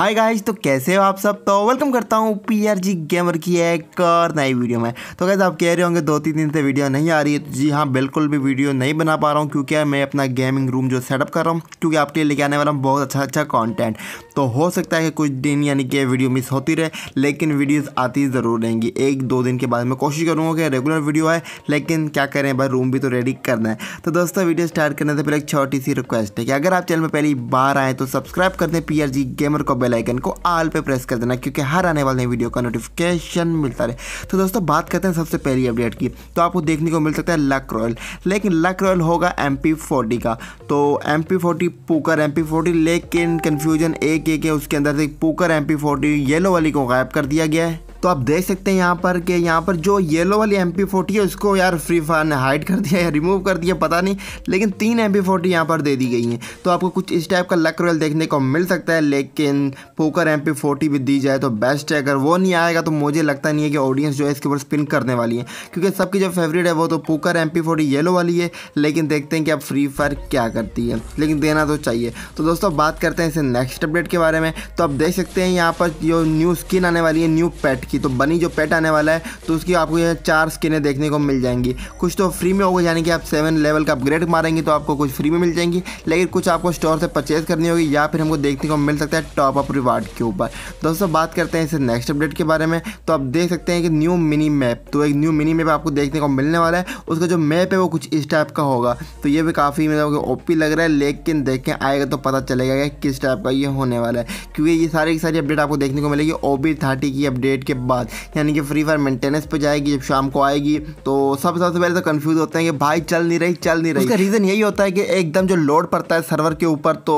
hi guys तो कैसे हो आप सब तो वेलकम करता हूँ पीआरजी गेमर की एक और नई वीडियो में तो कैसे आप कह रहे होंगे दो तीन दिन से वीडियो नहीं आ रही है तो जी हाँ बिल्कुल भी वीडियो नहीं बना पा रहा हूँ क्योंकि मैं अपना गेमिंग रूम जो सेटअप कर रहा हूँ क्योंकि आपके लिए लेके आने वाला हूँ बहुत अच्छा अच्छा कॉन्टेंट तो हो सकता है कि कुछ दिन यानी कि वीडियो मिस होती रहे लेकिन वीडियोज़ आती ज़रूर रहेंगी एक दो दिन के बाद मैं कोशिश करूँगा कि रेगुलर वीडियो आए लेकिन क्या करें भाई रूम भी तो रेडी करना है तो दोस्तों वीडियो स्टार्ट करने से पहले एक छोटी सी रिक्वेस्ट है कि अगर आप चैनल में पहली बार आएँ तो सब्सक्राइब कर दें पी गेमर को बेल आइकन को आल पे प्रेस कर देना क्योंकि हर आने वाले वीडियो का नोटिफिकेशन मिलता रहे तो दोस्तों बात करते हैं सबसे पहली अपडेट की तो आपको देखने को मिल सकता है लक रॉयल लेकिन लक रॉयल होगा एम का तो M P forty poker M P forty लेकिन कन्फ्यूजन एक एक है उसके अंदर से poker M P forty yellow वाली को गायब कर दिया गया है तो आप देख सकते हैं यहाँ पर कि यहाँ पर जो येलो वाली एम पी है उसको यार फ्री फायर ने हाइड कर दिया या रिमूव कर दिया पता नहीं लेकिन तीन एम पी फोर्टी यहाँ पर दे दी गई हैं तो आपको कुछ इस टाइप का लक रोल देखने को मिल सकता है लेकिन पोकर एम पी फोर्टी भी दी जाए तो बेस्ट है अगर वो नहीं आएगा तो मुझे लगता नहीं है कि ऑडियंस जो है इसके ऊपर स्पिन करने वाली है क्योंकि सबकी जो फेवरेट है वो तो पोकर एम पी येलो वाली है लेकिन देखते हैं कि अब फ्री फायर क्या करती है लेकिन देना तो चाहिए तो दोस्तों बात करते हैं इसे नेक्स्ट अपडेट के बारे में तो आप देख सकते हैं यहाँ पर जो न्यू स्किन आने वाली है न्यू पैट की तो बनी जो पेट आने वाला है तो उसकी आपको यहाँ चार स्किनें देखने को मिल जाएंगी कुछ तो फ्री में होगा यानी कि आप सेवन लेवल का अपग्रेड मारेंगे तो आपको कुछ फ्री में मिल जाएंगी लेकिन कुछ आपको स्टोर से परचेज करनी होगी या फिर हमको देखने को मिल सकता है टॉप अप रिवार्ड के ऊपर दोस्तों बात करते हैं इसे नेक्स्ट अपडेट के बारे में तो आप देख सकते हैं कि न्यू मिनी मैप तो एक न्यू मिनी मैप आपको देखने को मिलने वाला है उसका जो मैप है वो कुछ इस टाइप का होगा तो ये भी काफ़ी मतलब ओपी लग रहा है लेकिन देख के आएगा तो पता चलेगा कि किस टाइप का ये होने वाला है क्योंकि ये सारी की सारी अपडेट आपको देखने को मिलेगी ओ बी थर्टी की अपडेट के बाद यानी कि फ्री फायर मेंटेनेंस पे जाएगी जब शाम को आएगी तो सब सबसे पहले तो कंफ्यूज होते हैं कि भाई चल नहीं रही चल नहीं रही उसका रीज़न यही होता है कि एकदम जो लोड पड़ता है सर्वर के ऊपर तो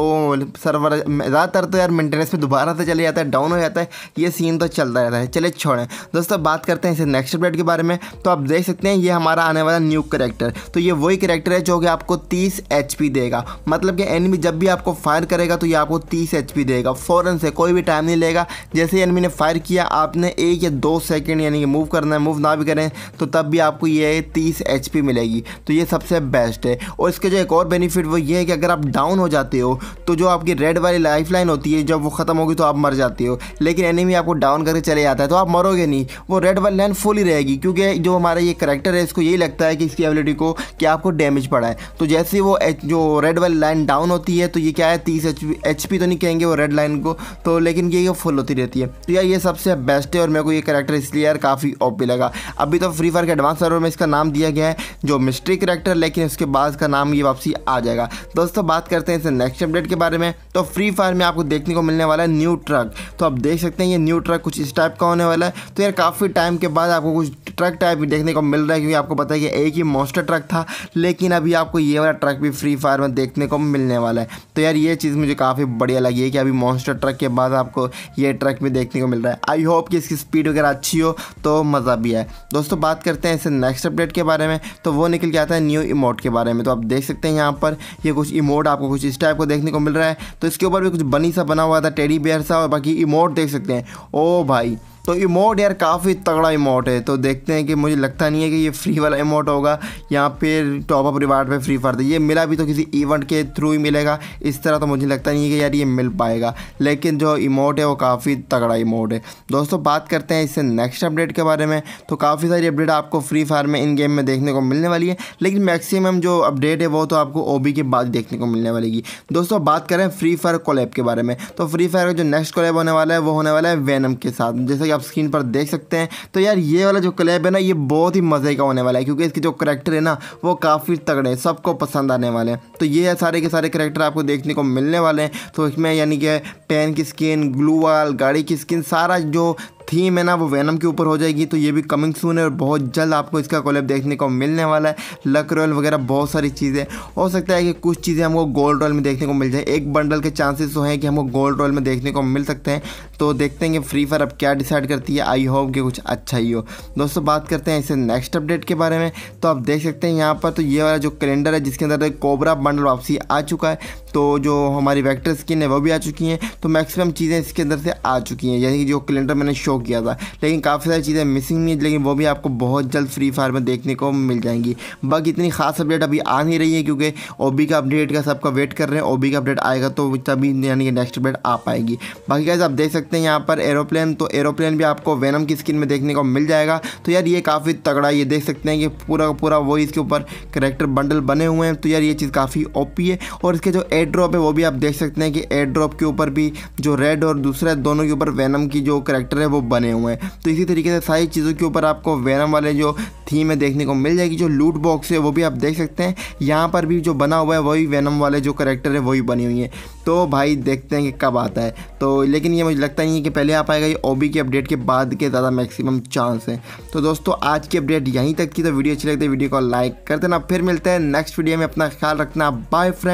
सर्वर ज़्यादातर तो यार मेंटेनेंस पे दोबारा से चले जाता है डाउन हो जाता है ये सीन तो चलता रहता है चले छोड़ें दोस्तों बात करते हैं इसे नेक्स्ट अपडेट के बारे में तो आप देख सकते हैं ये हमारा आने वाला न्यू करेक्टर तो ये वही करेक्टर है जो कि आपको तीस एच देगा मतलब कि एनमी जब भी आपको फायर करेगा तो ये आपको तीस एच देगा फ़ौरन से कोई भी टाइम नहीं लेगा जैसे एनमी ने फायर किया आपने एक एक या दो सेकेंड यानी कि मूव करना है मूव ना भी करें तो तब भी आपको ये तीस एच मिलेगी तो ये सबसे बेस्ट है और इसके जो एक और बेनिफिट वो ये है कि अगर आप डाउन हो जाते हो तो जो आपकी रेड वाली लाइफ होती है जब वो ख़त्म होगी तो आप मर जाते हो लेकिन एनिमी आपको डाउन करके चले जाता है तो आप मरोगे नहीं वो रेड वाली लाइन फुल ही रहेगी क्योंकि जो हमारा ये करेक्टर है इसको यही लगता है कि इसकी एबिलिटी को कि आपको डैमेज पड़ा है तो जैसे वो एच जो रेड वाली लाइन डाउन होती है तो ये क्या है तीस एच तो नहीं कहेंगे वो रेड लाइन को तो लेकिन ये फुल होती रहती है तो यार ये सबसे बेस्ट है और मेरे मेरे को ये करेक्टर इसलिए यार काफ़ी ओपी लगा अभी तो फ्री फायर के एडवांस सर्वर में इसका नाम दिया गया है जो मिस्ट्री करेक्टर लेकिन उसके बाद का नाम ये वापसी आ जाएगा दोस्तों बात करते हैं इसे नेक्स्ट अपडेट के बारे में तो फ्री फायर में आपको देखने को मिलने वाला है न्यू ट्रक तो आप देख सकते हैं ये न्यू ट्रक कुछ इस टाइप का होने वाला है तो यार काफ़ी टाइम के बाद आपको कुछ ट्रक टाइप भी देखने को मिल रहा है क्योंकि आपको पता है कि एक ही मोस्टर ट्रक था लेकिन अभी आपको ये वाला ट्रक भी फ्री फायर में देखने को मिलने वाला है तो यार ये चीज़ मुझे काफ़ी बढ़िया लगी है कि अभी मॉन्स्टर ट्रक के बाद आपको ये ट्रक भी देखने को मिल रहा है आई होप कि इसकी स्पीड वगैरह अच्छी हो तो मज़ा भी आए दोस्तों बात करते हैं इसे नेक्स्ट अपडेट के बारे में तो वो निकल के आता है न्यू इमोट के बारे में तो आप देख सकते हैं यहाँ पर ये कुछ इमोट आपको कुछ इस टाइप को देखने को मिल रहा है तो इसके ऊपर भी कुछ बनी सा बना हुआ था टेडी बेयर सा और बाकी इमोट देख सकते हैं ओ भाई तो इमोट यार काफ़ी तगड़ा इमोट है तो देखते हैं कि मुझे लगता नहीं है कि ये फ्री वाला इमोट होगा या फिर टॉप अप रिवार्ड पे फ्री फायर तो ये मिला भी तो किसी इवेंट के थ्रू ही मिलेगा इस तरह तो मुझे लगता नहीं है कि यार ये मिल पाएगा लेकिन जो इमोट है वो काफ़ी तगड़ा इमोट है दोस्तों बात करते हैं इससे नेक्स्ट अपडेट के बारे में तो काफ़ी सारी अपडेट आपको फ्री फायर में इन गेम में देखने को मिलने वाली है लेकिन मैक्सिमम जो अपडेट है वो तो आपको ओ के बाद देखने को मिलने वाली दोस्तों बात करें फ्री फायर कोलेब के बारे में तो फ्री फायर का जो नेक्स्ट कोलेब होने वाला है वो होने वाला है वैनम के साथ जैसे आप स्क्रीन पर देख सकते हैं तो यार ये वाला जो क्लैब है ना ये बहुत ही मज़े का होने वाला है क्योंकि इसके जो करेक्टर है ना वो काफ़ी तगड़े हैं सबको पसंद आने वाले हैं तो ये है सारे के सारे करेक्टर आपको देखने को मिलने वाले हैं तो इसमें यानी कि पेन की स्किन ग्लू वाल गाड़ी की स्किन सारा जो थीम है ना वो वैनम के ऊपर हो जाएगी तो ये भी कमिंग सून है और बहुत जल्द आपको इसका कॉलेब देखने को मिलने वाला है लक रॉयल वगैरह बहुत सारी चीज़ें हो सकता है कि कुछ चीज़ें हमको गोल्ड रॉयल में देखने को मिल जाए एक बंडल के चांसेस तो हैं कि हमको गोल्ड रॉयल में देखने को मिल सकते हैं तो देखते हैं कि फ्री फायर अब क्या डिसाइड करती है आई होप कि कुछ अच्छा ही हो दोस्तों बात करते हैं इसे नेक्स्ट अपडेट के बारे में तो आप देख सकते हैं यहाँ पर तो ये वाला जो कैलेंडर है जिसके अंदर तो कोबरा बंडल वापसी आ चुका है तो जो हमारी वैक्टर स्किन है वो भी आ चुकी हैं तो मैक्सिमम चीज़ें इसके अंदर से आ चुकी हैं यानी कि जो कैलेंडर मैंने शो किया था लेकिन काफ़ी सारी चीज़ें मिसिंग भी लेकिन वो भी आपको बहुत जल्द फ्री फायर में देखने को मिल जाएंगी बाकी इतनी खास अपडेट अभी आ नहीं रही है क्योंकि ओबी का अपडेट का सबका वेट कर रहे हैं ओबी का अपडेट आएगा तो तभी यानी कि नेक्स्ट अपडेट आ पाएगी बाकी कैसे आप देख सकते हैं यहाँ पर एरोप्लेन तो एरोप्लेन भी आपको वेनम की स्किन में देखने को मिल जाएगा तो यार ये काफ़ी तगड़ा ये देख सकते हैं कि पूरा पूरा वो इसके ऊपर करेक्टर बंडल बने हुए हैं तो यार ये चीज़ काफ़ी ओपी है और इसके जो एयर ड्रॉप है वो भी आप देख सकते हैं कि एयर ड्रॉप के ऊपर भी जो रेड और दूसरा दोनों के ऊपर वेनम की जो करेक्टर है वो बने हुए हैं तो इसी तरीके से सारी चीज़ों के ऊपर आपको वैनम वाले जो थीम है देखने को मिल जाएगी जो लूट बॉक्स है वो भी आप देख सकते हैं यहाँ पर भी जो बना हुआ है वही वैनम वाले जो करेक्टर है वही बनी हुई है तो भाई देखते हैं कि कब आता है तो लेकिन ये मुझे लगता नहीं है कि पहले आ पाएगा ये ओबी की अपडेट के बाद के ज़्यादा मैक्सिमम चांस हैं तो दोस्तों आज की अपडेट यहीं तक की तो वीडियो अच्छी लगती है वीडियो को लाइक कर देना फिर मिलते हैं नेक्स्ट वीडियो में अपना ख्याल रखना बाय फ्रेंड